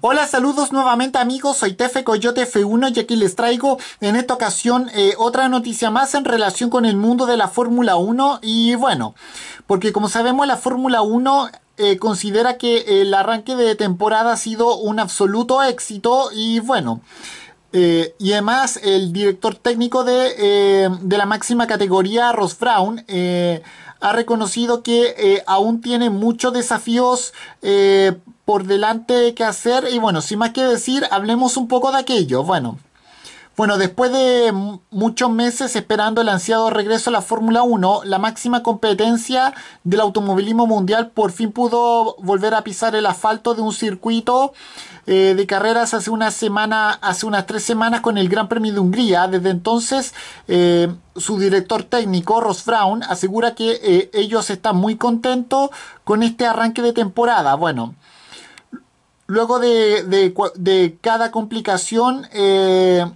Hola, saludos nuevamente amigos, soy Tefe Coyote F1 y aquí les traigo en esta ocasión eh, otra noticia más en relación con el mundo de la Fórmula 1 y bueno, porque como sabemos la Fórmula 1 eh, considera que el arranque de temporada ha sido un absoluto éxito y bueno... Eh, y además el director técnico de, de la máxima categoría, Ross Brown, ha reconocido que aún tiene muchos desafíos por delante de qué hacer. Y bueno, sin más que decir, hablemos un poco de aquello. Bueno, bueno, después de muchos meses esperando el ansiado regreso a la Fórmula 1, la máxima competencia del automovilismo mundial por fin pudo volver a pisar el asfalto de un circuito eh, de carreras hace una semana, hace unas tres semanas con el Gran Premio de Hungría. Desde entonces, eh, su director técnico, Ross Fraun asegura que eh, ellos están muy contentos con este arranque de temporada. Bueno. Luego de, cada complicación eh,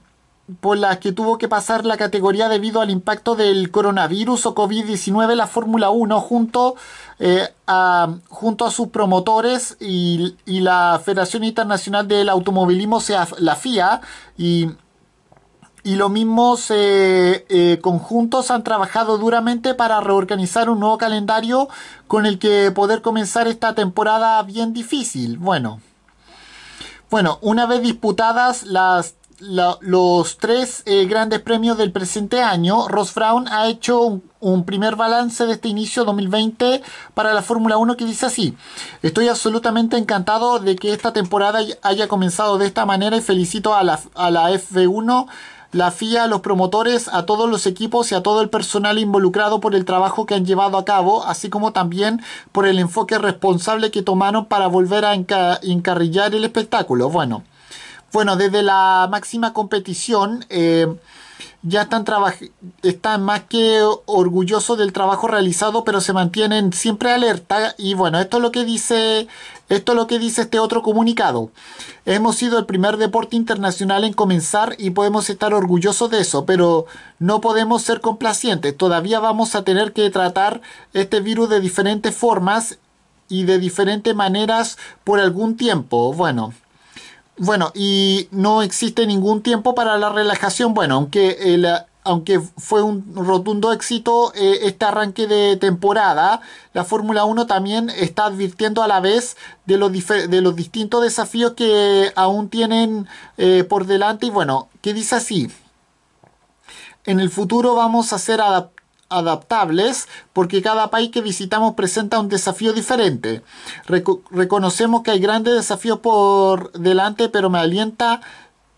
por la que tuvo que pasar la categoría debido al impacto del coronavirus o COVID-19, la Fórmula 1 eh, junto, a, sus promotores y, la Federación Internacional del Automovilismo, sea, la FIA, y, los mismos eh, conjuntos han trabajado duramente para reorganizar un nuevo calendario con el que poder comenzar esta temporada bien difícil. Bueno. Bueno, una vez disputadas las, los tres eh, grandes premios del presente año, Ross Brown ha hecho un, primer balance de este inicio 2020 para la Fórmula 1 que dice así, estoy absolutamente encantado de que esta temporada haya comenzado de esta manera y felicito a la, a la F1 la FIA, a los promotores, a todos los equipos y a todo el personal involucrado por el trabajo que han llevado a cabo, así como también por el enfoque responsable que tomaron para volver a encarrillar el espectáculo. Bueno. Bueno, desde la máxima competición eh, ya están, están más que orgullosos del trabajo realizado, pero se mantienen siempre alerta. Y bueno, esto es lo que dice, esto es lo que dice este otro comunicado. Hemos sido el primer deporte internacional en comenzar y podemos estar orgullosos de eso, pero no podemos ser complacientes. Todavía vamos a tener que tratar este virus de diferentes formas y de diferentes maneras por algún tiempo. Bueno. Bueno, y no existe ningún tiempo para la relajación. Bueno, aunque, el, aunque fue un rotundo éxito eh, este arranque de temporada, la Fórmula 1 también está advirtiendo a la vez de los, de los distintos desafíos que aún tienen eh, por delante. Y bueno, ¿qué dice así, en el futuro vamos a hacer adaptados adaptables porque cada país que visitamos presenta un desafío diferente. reconocemos que hay grandes desafíos por delante, pero me alienta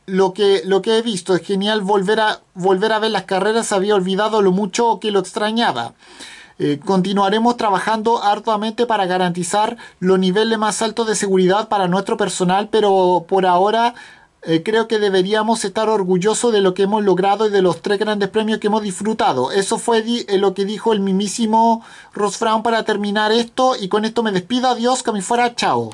lo que, lo que he visto. Es genial volver a, volver a ver las carreras. Había olvidado lo mucho que lo extrañaba. Eh, continuaremos trabajando arduamente para garantizar los niveles más altos de seguridad para nuestro personal, pero por ahora eh, creo que deberíamos estar orgullosos de lo que hemos logrado y de los tres grandes premios que hemos disfrutado. Eso fue eh, lo que dijo el mismísimo Ross para terminar esto y con esto me despido. Adiós, que me fuera, chao.